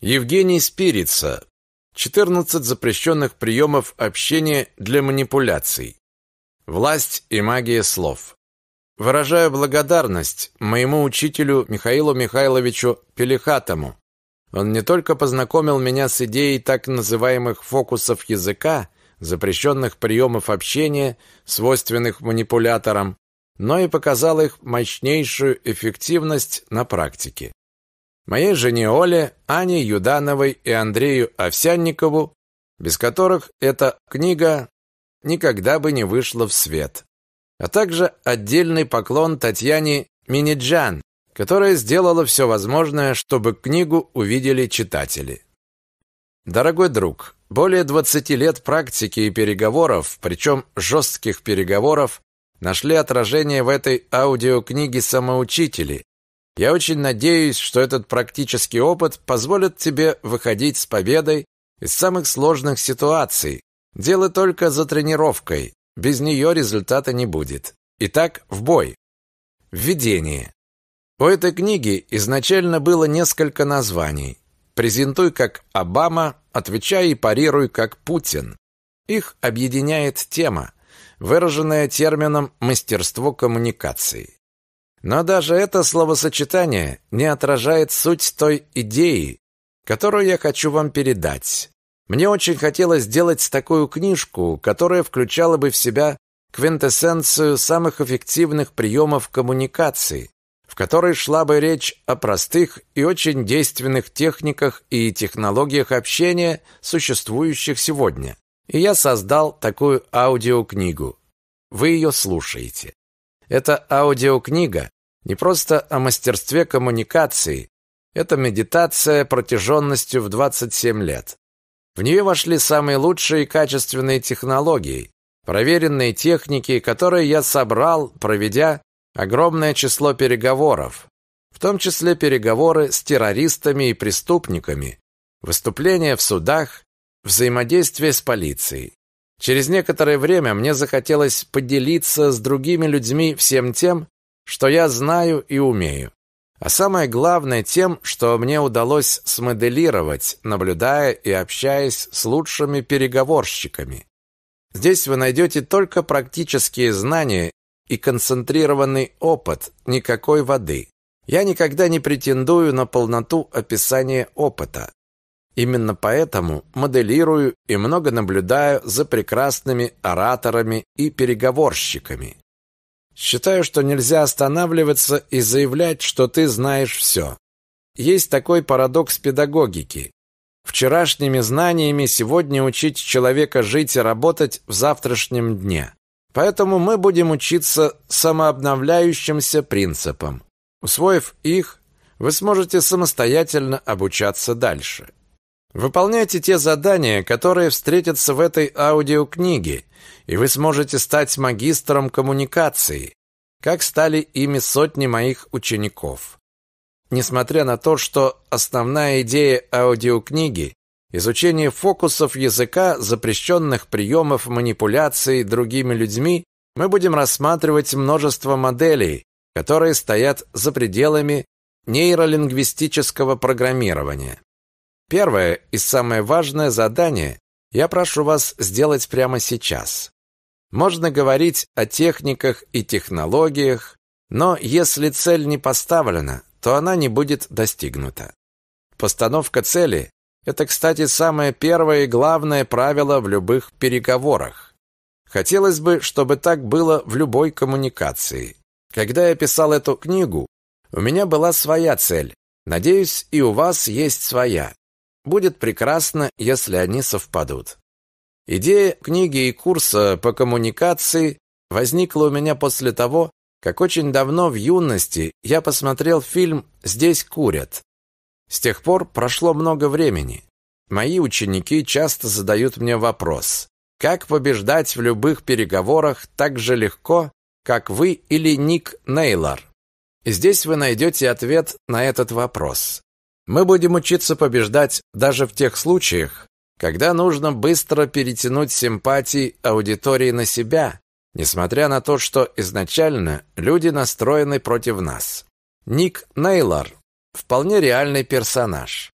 Евгений Спирица. 14 запрещенных приемов общения для манипуляций. Власть и магия слов. Выражаю благодарность моему учителю Михаилу Михайловичу Пелихатому. Он не только познакомил меня с идеей так называемых фокусов языка, запрещенных приемов общения, свойственных манипуляторам, но и показал их мощнейшую эффективность на практике. Моей жене Оле, Ане Юдановой и Андрею Овсянникову, без которых эта книга никогда бы не вышла в свет. А также отдельный поклон Татьяне Миниджан, которая сделала все возможное, чтобы книгу увидели читатели. Дорогой друг, более 20 лет практики и переговоров, причем жестких переговоров, нашли отражение в этой аудиокниге самоучители, я очень надеюсь, что этот практический опыт позволит тебе выходить с победой из самых сложных ситуаций. Дело только за тренировкой. Без нее результата не будет. Итак, в бой. Введение. У этой книги изначально было несколько названий. Презентуй как Обама, отвечай и парируй как Путин. Их объединяет тема, выраженная термином мастерство коммуникации. Но даже это словосочетание не отражает суть той идеи, которую я хочу вам передать. Мне очень хотелось сделать такую книжку, которая включала бы в себя квинтэссенцию самых эффективных приемов коммуникации, в которой шла бы речь о простых и очень действенных техниках и технологиях общения, существующих сегодня. И я создал такую аудиокнигу. Вы ее слушаете. Эта аудиокнига не просто о мастерстве коммуникации. Это медитация протяженностью в 27 лет. В нее вошли самые лучшие и качественные технологии, проверенные техники, которые я собрал, проведя огромное число переговоров, в том числе переговоры с террористами и преступниками, выступления в судах, взаимодействие с полицией. Через некоторое время мне захотелось поделиться с другими людьми всем тем, что я знаю и умею. А самое главное тем, что мне удалось смоделировать, наблюдая и общаясь с лучшими переговорщиками. Здесь вы найдете только практические знания и концентрированный опыт, никакой воды. Я никогда не претендую на полноту описания опыта. Именно поэтому моделирую и много наблюдаю за прекрасными ораторами и переговорщиками. Считаю, что нельзя останавливаться и заявлять, что ты знаешь все. Есть такой парадокс педагогики. Вчерашними знаниями сегодня учить человека жить и работать в завтрашнем дне. Поэтому мы будем учиться самообновляющимся принципам. Усвоив их, вы сможете самостоятельно обучаться дальше. Выполняйте те задания, которые встретятся в этой аудиокниге, и вы сможете стать магистром коммуникации, как стали ими сотни моих учеников. Несмотря на то, что основная идея аудиокниги – изучение фокусов языка, запрещенных приемов манипуляции другими людьми, мы будем рассматривать множество моделей, которые стоят за пределами нейролингвистического программирования. Первое и самое важное задание я прошу вас сделать прямо сейчас. Можно говорить о техниках и технологиях, но если цель не поставлена, то она не будет достигнута. Постановка цели – это, кстати, самое первое и главное правило в любых переговорах. Хотелось бы, чтобы так было в любой коммуникации. Когда я писал эту книгу, у меня была своя цель. Надеюсь, и у вас есть своя. Будет прекрасно, если они совпадут. Идея книги и курса по коммуникации возникла у меня после того, как очень давно в юности я посмотрел фильм «Здесь курят». С тех пор прошло много времени. Мои ученики часто задают мне вопрос, как побеждать в любых переговорах так же легко, как вы или Ник Нейлор. И здесь вы найдете ответ на этот вопрос. Мы будем учиться побеждать даже в тех случаях, когда нужно быстро перетянуть симпатии аудитории на себя, несмотря на то, что изначально люди настроены против нас. Ник Нейлор – вполне реальный персонаж.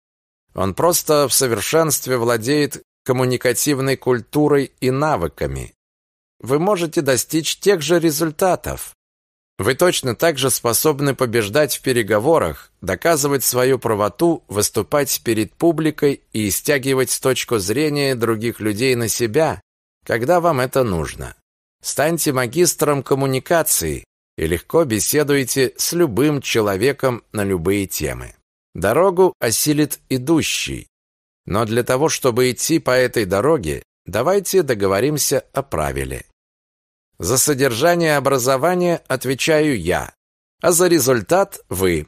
Он просто в совершенстве владеет коммуникативной культурой и навыками. Вы можете достичь тех же результатов, вы точно так же способны побеждать в переговорах, доказывать свою правоту, выступать перед публикой и стягивать точку зрения других людей на себя, когда вам это нужно. Станьте магистром коммуникации и легко беседуйте с любым человеком на любые темы. Дорогу осилит идущий. Но для того, чтобы идти по этой дороге, давайте договоримся о правиле. За содержание образования отвечаю я, а за результат вы.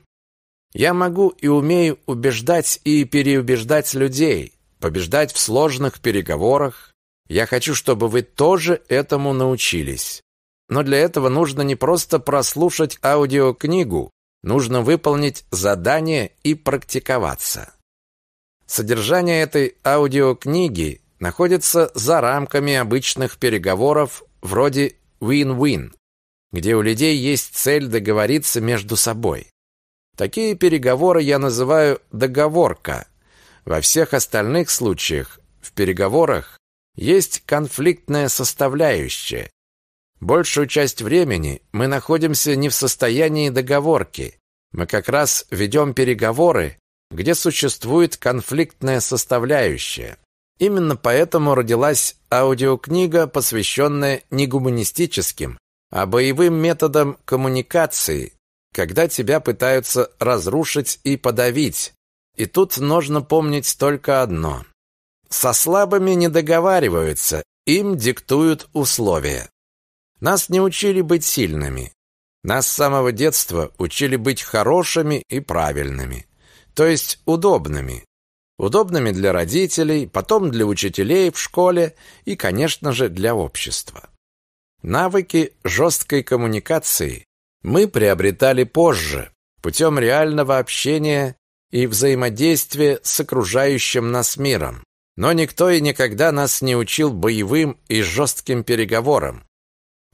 Я могу и умею убеждать и переубеждать людей, побеждать в сложных переговорах. Я хочу, чтобы вы тоже этому научились. Но для этого нужно не просто прослушать аудиокнигу, нужно выполнить задание и практиковаться. Содержание этой аудиокниги находится за рамками обычных переговоров вроде win-win, где у людей есть цель договориться между собой. Такие переговоры я называю договорка. Во всех остальных случаях в переговорах есть конфликтная составляющая. Большую часть времени мы находимся не в состоянии договорки. Мы как раз ведем переговоры, где существует конфликтная составляющая. Именно поэтому родилась аудиокнига, посвященная не гуманистическим, а боевым методам коммуникации, когда тебя пытаются разрушить и подавить. И тут нужно помнить только одно. Со слабыми не договариваются, им диктуют условия. Нас не учили быть сильными. Нас с самого детства учили быть хорошими и правильными, то есть удобными удобными для родителей, потом для учителей в школе и, конечно же, для общества. Навыки жесткой коммуникации мы приобретали позже, путем реального общения и взаимодействия с окружающим нас миром. Но никто и никогда нас не учил боевым и жестким переговорам.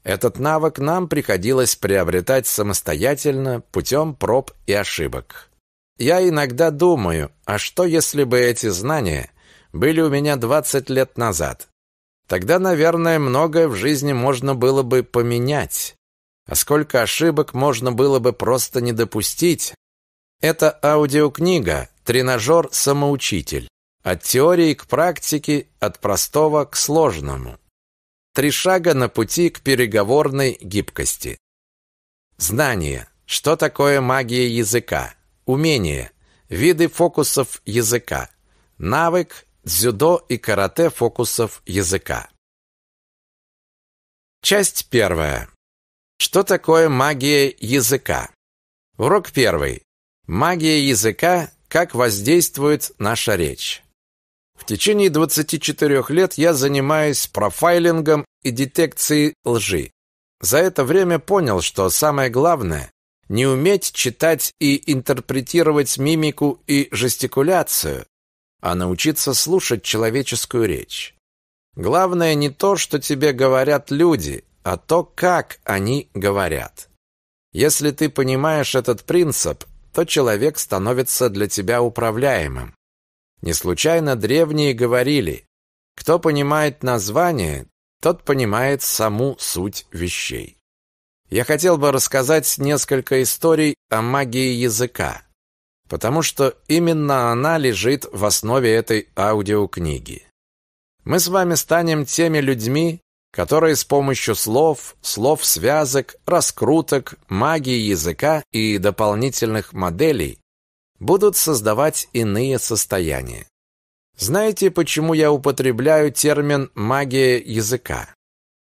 Этот навык нам приходилось приобретать самостоятельно путем проб и ошибок. Я иногда думаю, а что если бы эти знания были у меня 20 лет назад? Тогда, наверное, многое в жизни можно было бы поменять. А сколько ошибок можно было бы просто не допустить? Это аудиокнига «Тренажер-самоучитель». От теории к практике, от простого к сложному. Три шага на пути к переговорной гибкости. Знание. Что такое магия языка? Умение. Виды фокусов языка. Навык дзюдо и карате фокусов языка. Часть первая. Что такое магия языка? Урок первый. Магия языка как воздействует наша речь. В течение 24 лет я занимаюсь профайлингом и детекцией лжи. За это время понял, что самое главное не уметь читать и интерпретировать мимику и жестикуляцию, а научиться слушать человеческую речь. Главное не то, что тебе говорят люди, а то, как они говорят. Если ты понимаешь этот принцип, то человек становится для тебя управляемым. Не случайно древние говорили, кто понимает название, тот понимает саму суть вещей я хотел бы рассказать несколько историй о магии языка, потому что именно она лежит в основе этой аудиокниги. Мы с вами станем теми людьми, которые с помощью слов, слов-связок, раскруток, магии языка и дополнительных моделей будут создавать иные состояния. Знаете, почему я употребляю термин «магия языка»?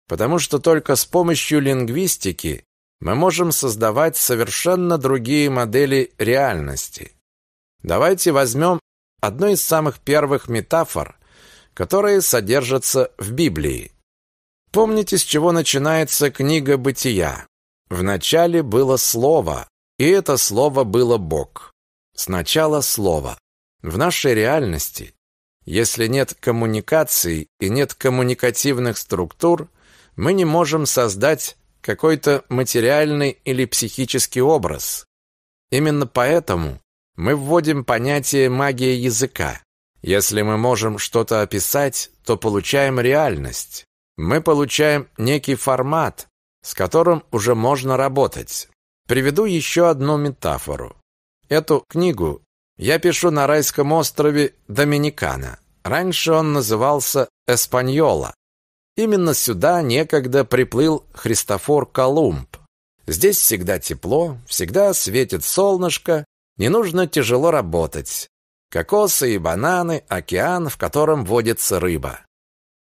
потому что только с помощью лингвистики мы можем создавать совершенно другие модели реальности. Давайте возьмем одну из самых первых метафор, которые содержатся в Библии. Помните, с чего начинается книга Бытия? В начале было слово, и это слово было Бог. Сначала слово. В нашей реальности, если нет коммуникации и нет коммуникативных структур, мы не можем создать какой-то материальный или психический образ. Именно поэтому мы вводим понятие магия языка. Если мы можем что-то описать, то получаем реальность. Мы получаем некий формат, с которым уже можно работать. Приведу еще одну метафору. Эту книгу я пишу на райском острове Доминикана. Раньше он назывался Эспаньола. Именно сюда некогда приплыл Христофор Колумб. Здесь всегда тепло, всегда светит солнышко, не нужно тяжело работать. Кокосы и бананы, океан, в котором водится рыба.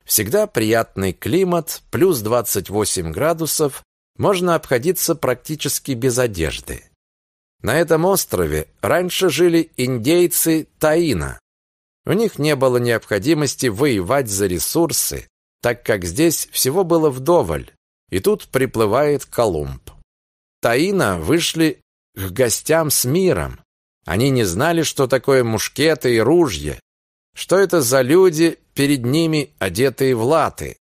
Всегда приятный климат, плюс 28 градусов, можно обходиться практически без одежды. На этом острове раньше жили индейцы Таина. У них не было необходимости воевать за ресурсы, так как здесь всего было вдоволь. И тут приплывает Колумб. Таина вышли к гостям с миром. Они не знали, что такое мушкеты и ружья, что это за люди перед ними, одетые в латы.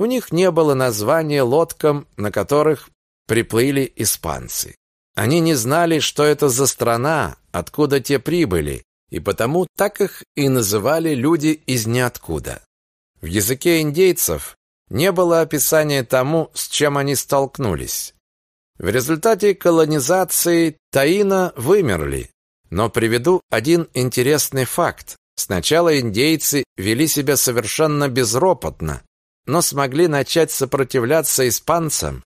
У них не было названия лодкам, на которых приплыли испанцы. Они не знали, что это за страна, откуда те прибыли, и потому так их и называли люди из ниоткуда. В языке индейцев не было описания тому, с чем они столкнулись. В результате колонизации Таина вымерли. Но приведу один интересный факт. Сначала индейцы вели себя совершенно безропотно, но смогли начать сопротивляться испанцам,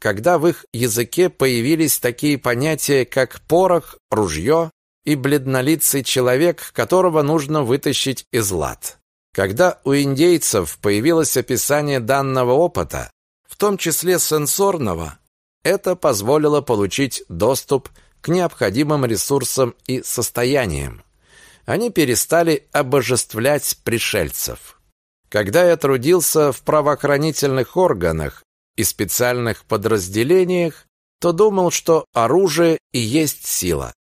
когда в их языке появились такие понятия, как порох, ружье и бледнолицый человек, которого нужно вытащить из лад. Когда у индейцев появилось описание данного опыта, в том числе сенсорного, это позволило получить доступ к необходимым ресурсам и состояниям. Они перестали обожествлять пришельцев. Когда я трудился в правоохранительных органах и специальных подразделениях, то думал, что оружие и есть сила.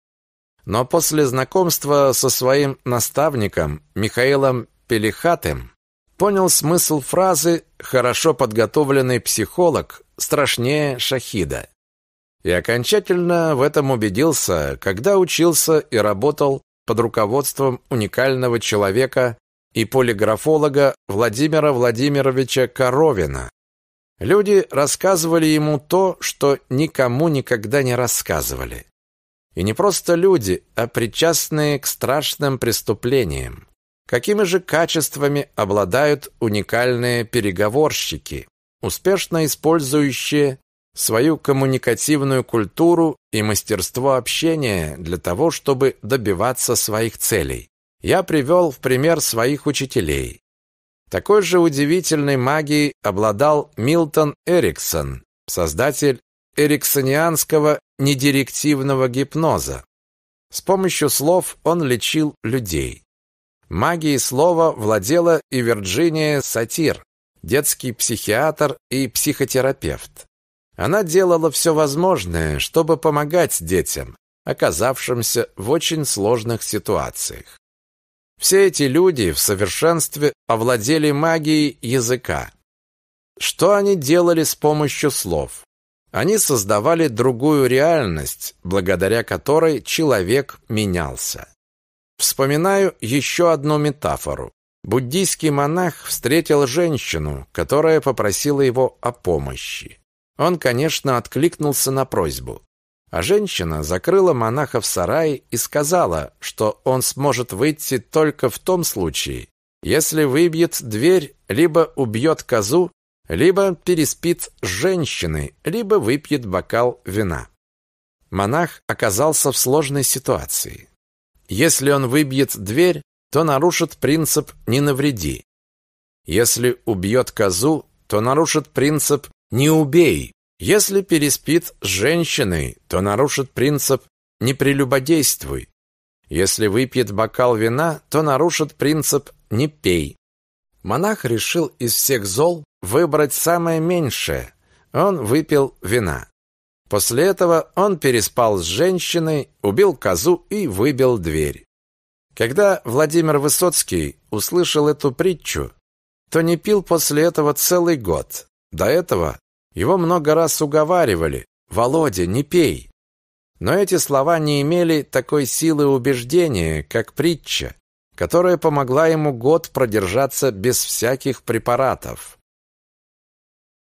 Но после знакомства со своим наставником Михаилом Пелихатым понял смысл фразы «хорошо подготовленный психолог страшнее шахида». И окончательно в этом убедился, когда учился и работал под руководством уникального человека и полиграфолога Владимира Владимировича Коровина. Люди рассказывали ему то, что никому никогда не рассказывали. И не просто люди, а причастные к страшным преступлениям. Какими же качествами обладают уникальные переговорщики, успешно использующие свою коммуникативную культуру и мастерство общения для того, чтобы добиваться своих целей? Я привел в пример своих учителей. Такой же удивительной магией обладал Милтон Эриксон, создатель эриксонианского недирективного гипноза. С помощью слов он лечил людей. Магией слова владела и Вирджиния Сатир, детский психиатр и психотерапевт. Она делала все возможное, чтобы помогать детям, оказавшимся в очень сложных ситуациях. Все эти люди в совершенстве овладели магией языка. Что они делали с помощью слов? Они создавали другую реальность, благодаря которой человек менялся. Вспоминаю еще одну метафору. Буддийский монах встретил женщину, которая попросила его о помощи. Он, конечно, откликнулся на просьбу. А женщина закрыла монаха в сарае и сказала, что он сможет выйти только в том случае, если выбьет дверь, либо убьет козу, либо переспит с женщиной, либо выпьет бокал вина. Монах оказался в сложной ситуации. Если он выбьет дверь, то нарушит принцип «не навреди». Если убьет козу, то нарушит принцип «не убей». Если переспит с женщиной, то нарушит принцип «не прелюбодействуй». Если выпьет бокал вина, то нарушит принцип «не пей». Монах решил из всех зол выбрать самое меньшее. Он выпил вина. После этого он переспал с женщиной, убил козу и выбил дверь. Когда Владимир Высоцкий услышал эту притчу, то не пил после этого целый год. До этого его много раз уговаривали «Володя, не пей!». Но эти слова не имели такой силы убеждения, как притча, которая помогла ему год продержаться без всяких препаратов.